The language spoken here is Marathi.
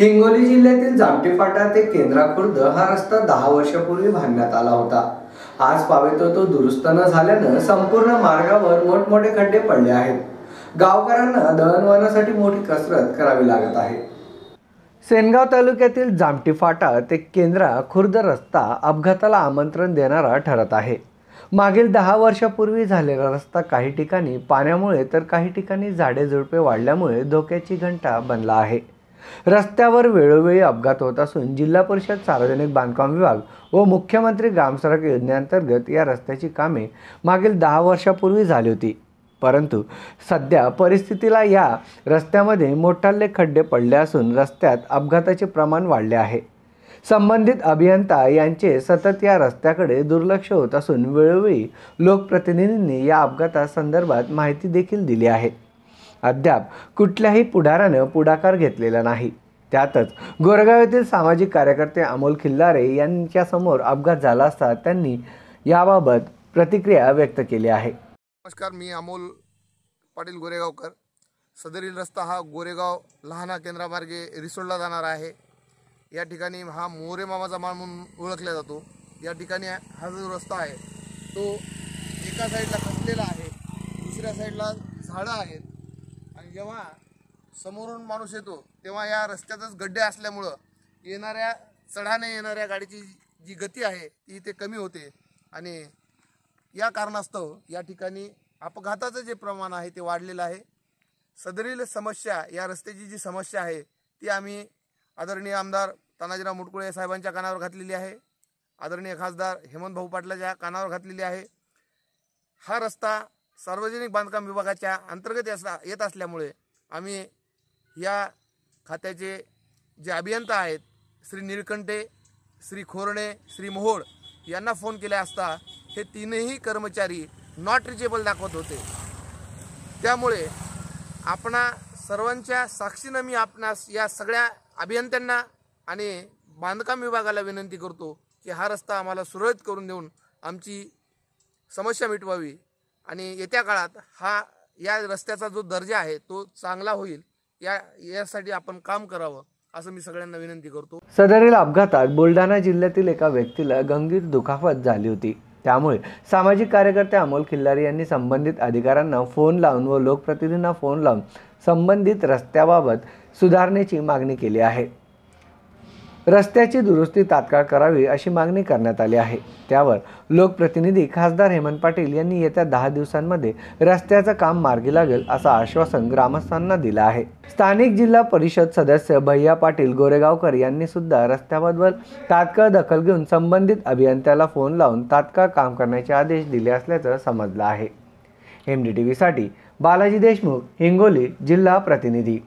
हिंगोली जिल्ह्यातील जामटी फाटा ते केंद्रा खुर्द हा रस्ता दहा वर्षापूर्वी बांधण्यात आला होता आज पावेतो तो दुरुस्त न झाल्यानं संपूर्ण मार्गावर मोठमोठे खड्डे पडले आहेत गावकऱ्यांना दळणवाणासाठी मोठी कसरत करावी लागत आहे सेनगाव तालुक्यातील जामटी फाटा ते केंद्रा खुर्द रस्ता अपघाताला आमंत्रण देणारा ठरत आहे मागील दहा वर्षापूर्वी झालेला रस्ता काही ठिकाणी पाण्यामुळे तर काही ठिकाणी झाडे झुडपे वाढल्यामुळे धोक्याची घंटा बनला आहे रस्त्यावर वेळोवेळी अपघात होत असून जिल्हा परिषद सार्वजनिक बांधकाम विभाग व मुख्यमंत्री ग्रामसडक योजनेअंतर्गत या रस्त्याची कामे मागील दहा वर्षापूर्वी झाली होती परंतु सध्या परिस्थितीला या रस्त्यामध्ये मोठाले खड्डे पडले असून रस्त्यात अपघाताचे प्रमाण वाढले आहे संबंधित अभियंता यांचे सतत या रस्त्याकडे दुर्लक्ष होत असून वेळोवेळी लोकप्रतिनिधींनी या अपघातासंदर्भात माहिती देखील दिली आहे अद्याप कुठल्याही पुढाऱ्यानं पुढाकार घेतलेला नाही त्यातच गोरेगाव येथील सामाजिक कार्यकर्ते अमोल खिल्लारे यांच्यासमोर अपघात झाला असता त्यांनी याबाबत प्रतिक्रिया व्यक्त केली आहे नमस्कार मी अमोल पाटील गोरेगावकर सदरील रस्ता हा गोरेगाव लहाना केंद्रामार्गे रिसोडला जाणार आहे या ठिकाणी हा मोरे मामाचा माल म्हणून ओळखला जातो या ठिकाणी हा जो रस्ता आहे तो एका साईडला खचलेला आहे दुसऱ्या साईडला झाडं आहेत आणि जेव्हा समोरून माणूस येतो तेव्हा या रस्त्यातच गड्डे असल्यामुळं येणाऱ्या चढाने येणाऱ्या गाडीची जी गती आहे ती इथे कमी होते आणि या कारणास्तव या ठिकाणी अपघाताचं जे प्रमाण आहे ते वाढलेलं आहे सदरील समस्या या रस्त्याची जी समस्या आहे ती आम्ही आदरणीय आमदार तानाजीराव मुटकुळे साहेबांच्या कानावर घातलेली आहे आदरणीय खासदार हेमंत भाऊ पाटलाच्या कानावर घातलेली आहे हा रस्ता सार्वजनिक बांधकाम विभागाच्या अंतर्गत येत असल्यामुळे आम्ही या खात्याचे जे अभियंता आहेत श्री निळकंठे श्री खोरणे श्री मोहोळ यांना फोन केला असता हे तीनही कर्मचारी नॉट रिचेबल दाखवत होते त्यामुळे आपणा सर्वांच्या साक्षीनं मी आपणास या सगळ्या अभियंत्यांना आणि बांधकाम विभागाला विनंती करतो की हा रस्ता आम्हाला सुरळीत करून देऊन आमची समस्या मिटवावी आणि येत्या काळात हा या रस्त्याचा जो दर्जा आहे तो चांगला होईल या यासाठी आपण काम करावं असं मी सगळ्यांना विनंती करतो सदरील अपघातात बुलढाणा जिल्ह्यातील एका व्यक्तीला गंभीर दुखापत झाली होती त्यामुळे सामाजिक कार्यकर्ते अमोल खिल्लारी यांनी संबंधित अधिकाऱ्यांना फोन लावून व लोकप्रतिनिधींना फोन लावून संबंधित रस्त्याबाबत सुधारणेची मागणी केली आहे रस्त्याची दुरुस्ती तात्काळ करावी अशी मागणी करण्यात आली आहे त्यावर लोकप्रतिनिधी खासदार हेमंत पाटील यांनी येत्या दहा दिवसांमध्ये रस्त्याचं काम मार्गी लागेल असं आश्वासन ग्रामस्थांना दिलं आहे स्थानिक जिल्हा परिषद सदस्य भैया पाटील गोरेगावकर यांनी सुद्धा रस्त्याबद्दल तात्काळ दखल घेऊन संबंधित अभियंत्याला फोन लावून तात्काळ काम करण्याचे आदेश दिले असल्याचं समजलं आहे एम डी टी व्हीसाठी बालाजी देशमुख हिंगोली जिल्हा प्रतिनिधी